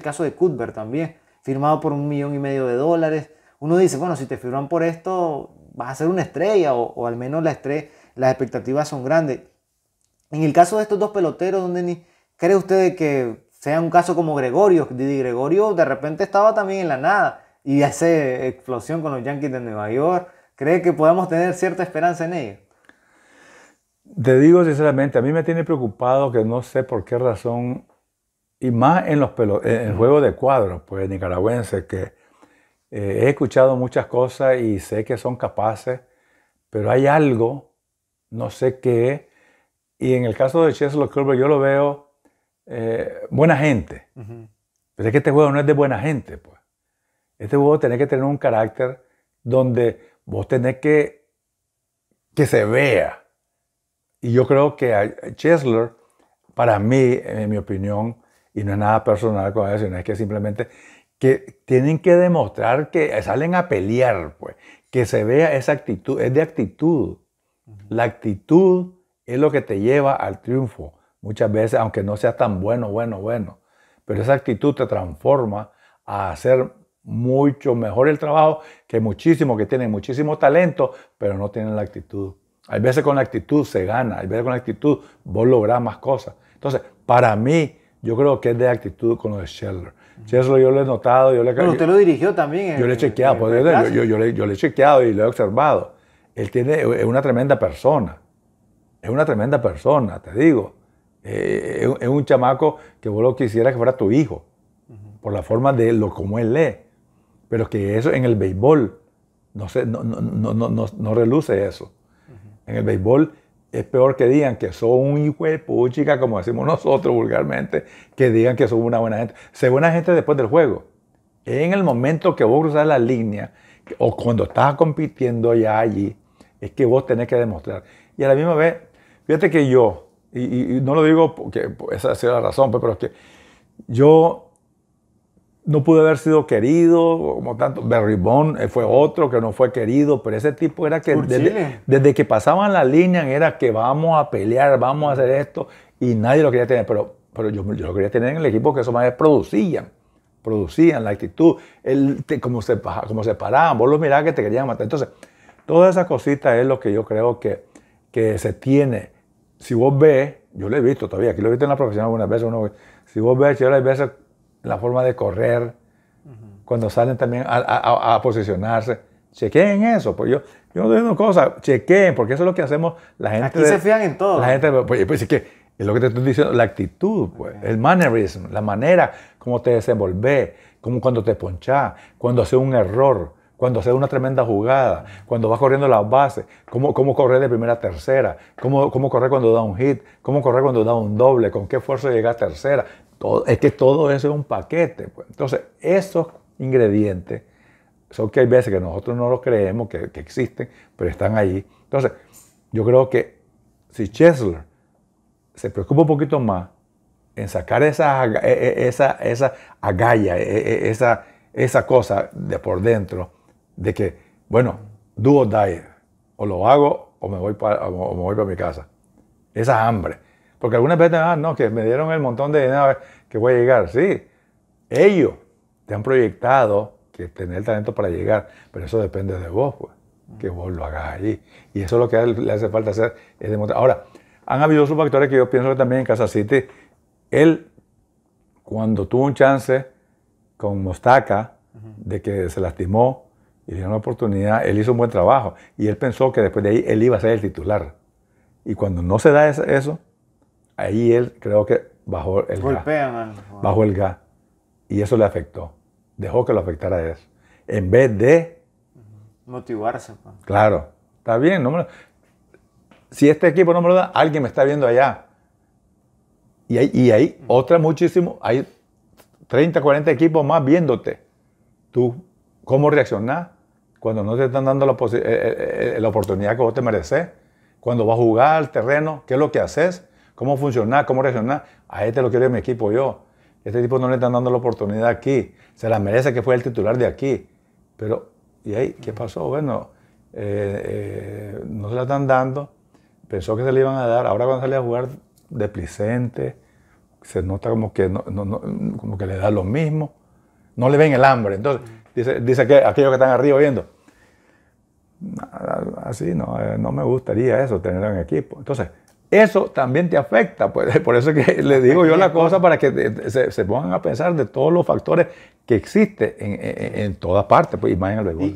caso de Cuthbert también, firmado por un millón y medio de dólares. Uno dice, bueno, si te firman por esto, vas a ser una estrella o, al menos la las expectativas son grandes. En el caso de estos dos peloteros, ¿dónde ni ¿cree usted que sea un caso como Gregorio? Didi Gregorio de repente estaba también en la nada y hace explosión con los Yankees de Nueva York. ¿Cree que podemos tener cierta esperanza en ello? Te digo sinceramente, a mí me tiene preocupado que no sé por qué razón y más en, los el juego de cuadros, pues nicaragüenses, que eh, he escuchado muchas cosas y sé que son capaces, pero hay algo, no sé qué, y en el caso de Chesler, que yo lo veo eh, buena gente, pero es que este juego no es de buena gente, pues. Este juego tiene que tener un carácter donde vos tenés que que se vea. Y yo creo que Chesler, para mí, en mi opinión, y no es nada personal con eso, sino es que simplemente que tienen que demostrar que salen a pelear, pues, que se vea esa actitud, es de actitud. La actitud es lo que te lleva al triunfo, muchas veces, aunque no seas tan bueno, bueno, bueno, pero esa actitud te transforma a hacer mucho mejor el trabajo que muchísimos que tienen muchísimo talento, pero no tienen la actitud. Hay veces con la actitud se gana, hay veces con la actitud vos lográs más cosas. Entonces, para mí, yo creo que es de actitud con los de Scheller. Scheller yo lo he notado, yo le Pero usted lo dirigió también. Yo le he chequeado, pues, yo, yo, yo, he chequeado y lo he observado. Él tiene, es una tremenda persona. Es una tremenda persona, te digo. Eh, es, un chamaco que vos lo quisieras que fuera tu hijo, por la forma de lo como él lee. Pero que eso en el béisbol no, se, no, reluce eso. En el béisbol es peor que digan que son un hijo de puchica, como decimos nosotros vulgarmente, que digan que son una buena gente. Sé buena gente después del juego. En el momento que vos cruzas la línea, o cuando estás compitiendo ya allí, es que vos tenés que demostrar. Y a la misma vez, fíjate que yo, y, y no lo digo porque esa sea la razón, pues, pero es que yo no pudo haber sido querido, como tanto. Berribón eh, fue otro que no fue querido, pero ese tipo era que desde, que pasaban la línea era que vamos a pelear, vamos a hacer esto, y nadie lo quería tener. Pero, pero yo, yo lo quería tener en el equipo que eso más producían, producían la actitud, el, como, se, como se paraban, vos los mirabas que te querían matar. Entonces, toda esa cosita es lo que yo creo que, que se tiene. Si vos ves, yo lo he visto todavía, aquí lo he visto en la profesión algunas veces, uno, si vos ves, yo las veces la forma de correr, cuando salen también a, posicionarse. Chequeen eso, pues yo, yo estoy diciendo cosas, chequeen, porque eso es lo que hacemos la gente. Aquí se fían en todo. La gente, pues, pues, es que es lo que te estoy diciendo, la actitud, pues, el mannerism, la manera como te desenvolves, como cuando te ponchás, cuando haces un error, cuando haces una tremenda jugada, cuando vas corriendo las bases, cómo, cómo correr de primera a tercera, cómo, cómo correr cuando da un hit, cómo correr cuando da un doble, con qué fuerza llegas a tercera es que todo eso es un paquete. Pues. Entonces, esos ingredientes son que hay veces que nosotros no los creemos que, existen, pero están ahí. Entonces, yo creo que si Chesler se preocupa un poquito más en sacar esa, e, e, esa, agalla, e, esa, cosa de por dentro, de que, bueno, do or die, o lo hago o me voy para, o me voy para mi casa. Esa hambre. Porque algunas veces, ah, no, que me dieron el montón de dinero que voy a llegar. Sí, ellos te han proyectado que tener talento para llegar, pero eso depende de vos, pues, que vos lo hagas allí. Y eso es lo que le hace falta hacer, es demostrar. Ahora, han habido sus factores que yo pienso que también en Casa City, él, cuando tuvo un chance con Mostaca, de que se lastimó y le dieron la oportunidad, él hizo un buen trabajo y él pensó que después de ahí él iba a ser el titular. Y cuando no se da eso, ahí él creo que bajó el gas. Bajó el gas. Y eso le afectó. Dejó que lo afectara él En vez de... Motivarse. Pues. Claro. Está bien. Si este equipo no me lo da, alguien me está viendo allá. Y hay, y muchísimo hay 30, 40 equipos más viéndote. Tú, ¿cómo reaccionás cuando no te están dando eh, eh, eh, la, oportunidad que vos te mereces? Cuando vas a jugar al terreno, ¿qué es lo que haces? cómo funciona, cómo reaccionar. A este lo quiero en mi equipo yo. Este tipo no le están dando la oportunidad aquí. Se la merece que fue el titular de aquí. Pero, ¿y ahí qué pasó? Bueno, eh, eh, no se la están dando. Pensó que se le iban a dar. Ahora cuando sale a jugar deplicente, se nota como que, como que le da lo mismo. No le ven el hambre. Entonces, dice, que aquellos que están arriba viendo. Así no, eh, no me gustaría eso, tener un equipo. Entonces, eso también te afecta. Pues, por eso que le digo yo la cosa para que se, pongan a pensar de todos los factores que existen en, en, todas partes, pues, y